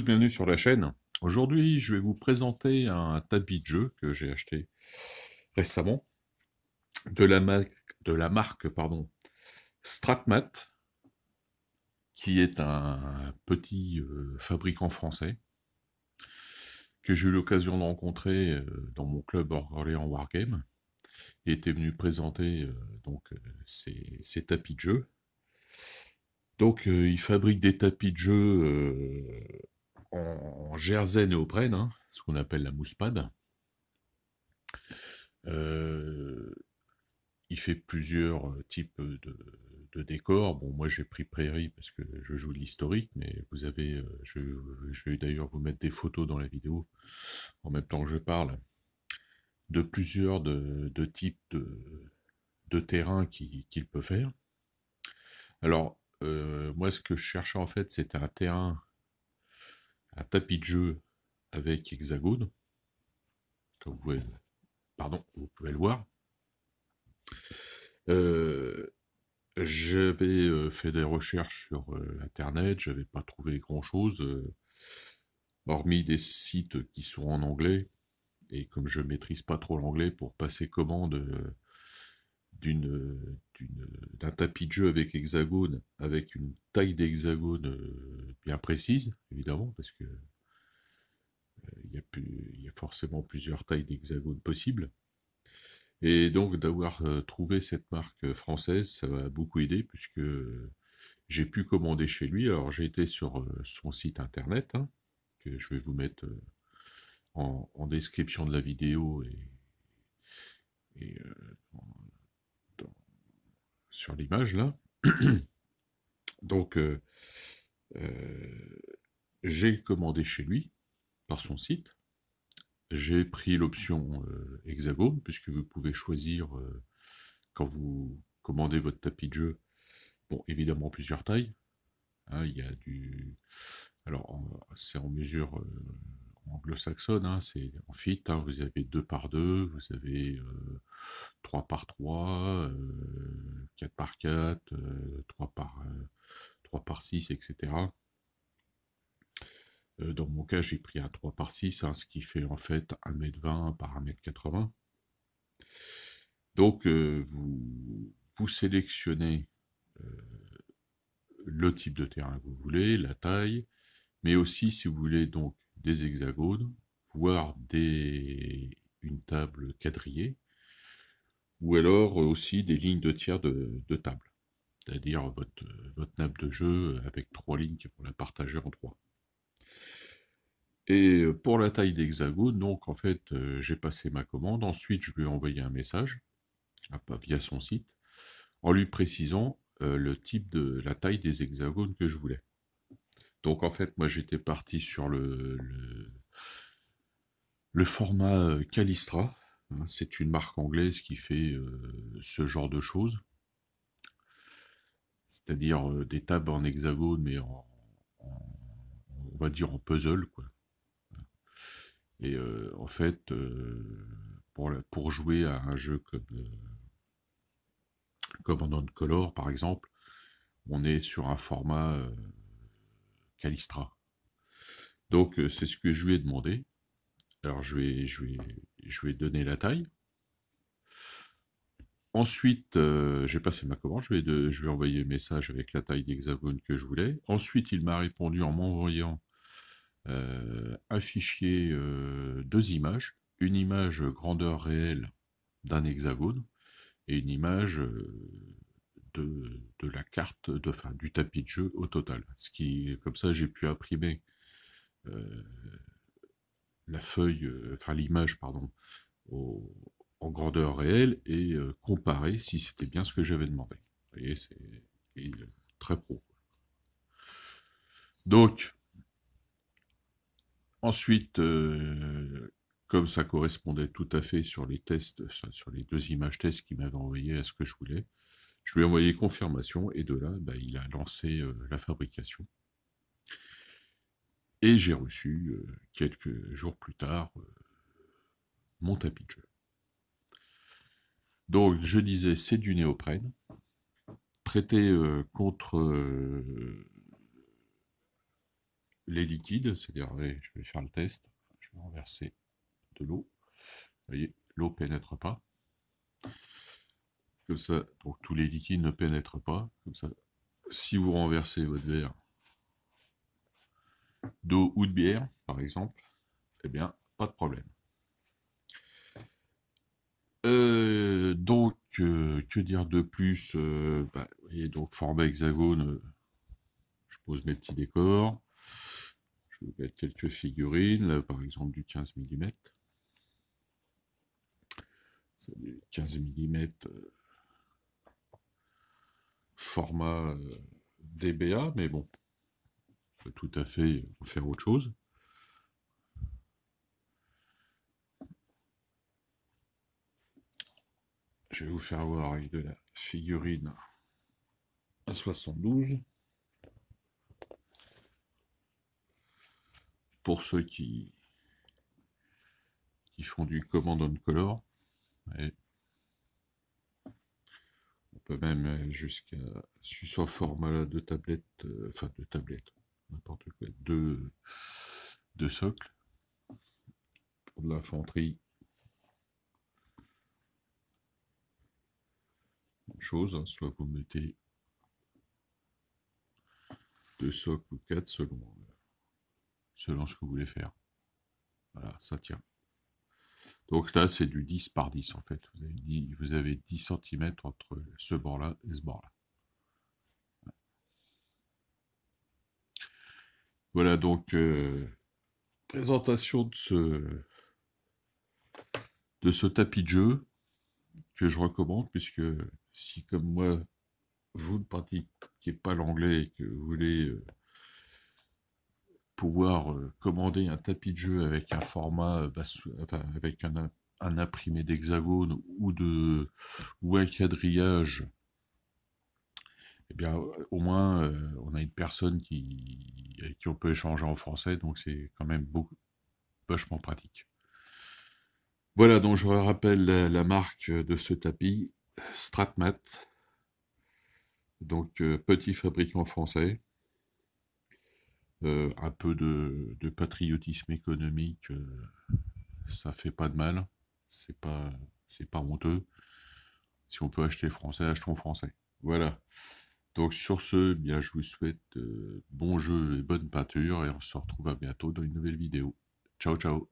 bienvenue sur la chaîne. Aujourd'hui, je vais vous présenter un tapis de jeu que j'ai acheté récemment de la, marque, de la marque pardon, Stratmat, qui est un petit euh, fabricant français que j'ai eu l'occasion de rencontrer euh, dans mon club Orléans Wargame. Il était venu présenter euh, donc ses, tapis de jeu. Donc, il fabrique des tapis de jeu en jersey néoprène, hein, ce qu'on appelle la mousse euh, il fait plusieurs types de, décors. Bon, moi j'ai pris prairie parce que je joue de l'historique, mais vous avez, euh, je, vais d'ailleurs vous mettre des photos dans la vidéo en même temps que je parle de plusieurs de, types de, terrains qu'il peut faire. Alors, euh, moi ce que je cherchais en fait, c'était un terrain tapis de jeu avec hexagone, comme vous pouvez, pardon, vous pouvez le voir. Euh, j'avais euh, fait des recherches sur euh, Internet, j'avais pas trouvé grand-chose, hormis des sites qui sont en anglais. Et comme je maîtrise pas trop l'anglais, pour passer commande d'une, d'un tapis de jeu avec hexagone, avec une taille d'hexagone bien précise, évidemment, parce que euh, il y, y, a forcément plusieurs tailles d'hexagones possibles. Et donc d'avoir euh, trouvé cette marque française, ça m'a beaucoup aidé, puisque j'ai pu commander chez lui. Alors j'ai été sur euh, son site internet, hein, que je vais vous mettre en, description de la vidéo et, sur l'image là. donc euh, j'ai commandé chez lui, par son site. J'ai pris l'option euh, hexagone, puisque vous pouvez choisir euh, quand vous commandez votre tapis de jeu, bon, évidemment plusieurs tailles. Hein, il y a du. Alors, c'est en mesure anglo-saxonne, hein, c'est en fit. Hein. vous avez 2 par 2, vous avez 3 par 3, 4 par 4, 3 par par 6, etc. Euh, dans mon cas, j'ai pris un 3 par 6, hein, ce qui fait en fait 1m20 par 1m80. Donc, euh, vous, vous, sélectionnez euh, le type de terrain que vous voulez, la taille, mais aussi, si vous voulez, donc des hexagones, voire des, une table quadrillée, ou alors aussi des lignes de tiers de table c'est-à-dire votre, votre, nappe de jeu avec trois lignes qui vont la partager en trois. Et pour la taille d'hexagone, donc en fait, euh, j'ai passé ma commande. Ensuite, je lui ai envoyé un message ah, via son site en lui précisant euh, le type de la taille des hexagones que je voulais. Donc en fait, moi j'étais parti sur le, le format Calistra. Hein. C'est une marque anglaise qui fait euh, ce genre de choses c'est-à-dire euh, des tables en hexagone, mais on va dire en puzzle. Quoi. Et euh, en fait, euh, pour, pour, jouer à un jeu comme, Commandant Color, par exemple, on est sur un format Calistra. Donc, c'est ce que je lui ai demandé. Alors, je vais, je vais, je vais donner la taille. Ensuite, euh, j'ai passé ma commande, je vais envoyer le message avec la taille d'hexagone que je voulais. Ensuite, il m'a répondu en m'envoyant euh, euh deux images, une image grandeur réelle d'un hexagone et une image euh, de, la carte, de, enfin, du tapis de jeu au total. Ce qui, comme ça, j'ai pu imprimer la feuille, enfin l'image, pardon, au, en grandeur réelle et euh, comparer si c'était bien ce que j'avais demandé. Vous voyez, c'est très pro. Donc, ensuite, euh, comme ça correspondait tout à fait sur les tests, sur les deux images tests qu'il m'avait envoyé à ce que je voulais, je lui ai envoyé confirmation et de là, bah, il a lancé euh, la fabrication. Et j'ai reçu, quelques jours plus tard, mon tapis de jeu. Donc, je disais, c'est du néoprène, traité euh, contre euh, les liquides, c'est-à-dire, je vais faire le test, je vais renverser de l'eau, vous voyez, l'eau pénètre pas, comme ça, donc tous les liquides ne pénètrent pas, comme ça, si vous renversez votre verre d'eau ou de bière, par exemple, eh bien, pas de problème. Euh, donc, euh, que dire de plus euh, bah, donc format hexagone, je pose mes petits décors. Je vais mettre quelques figurines, par exemple du 15 mm. du 15 mm format DBA, mais bon, on tout à fait faire autre chose. je vais vous faire voir avec de la figurine à 72. Pour ceux qui, qui font du command on color, on peut même jusqu'à soit format de tablette, euh, enfin de tablette, n'importe quoi, deux deux socle, pour de l'infanterie. chose, hein, soit vous mettez deux socs ou quatre selon, selon ce que vous voulez faire. Voilà, ça tient. Donc là, c'est du 10 par 10 en fait. Vous avez 10, vous avez 10 cm entre ce bord-là et ce bord-là. Voilà donc euh, présentation de ce, de ce tapis de jeu que je recommande puisque si comme moi, vous ne pratiquez pas l'anglais et que vous voulez euh, pouvoir euh, commander un tapis de jeu avec un format, euh, avec un, imprimé d'hexagone ou, de, ou un quadrillage, eh bien, au moins, on a une personne qui, avec qui on peut échanger en français, donc c'est quand même beaucoup, vachement pratique. Voilà, donc je rappelle la marque de ce tapis, Stratmat, donc euh, petit fabricant français, euh, un peu de, patriotisme économique, euh, ça fait pas de mal, c'est pas c'est pas honteux. Si on peut acheter français, achetons français. Voilà. Donc sur ce, eh bien je vous souhaite bon jeu et bonne peinture et on se retrouve à bientôt dans une nouvelle vidéo. Ciao ciao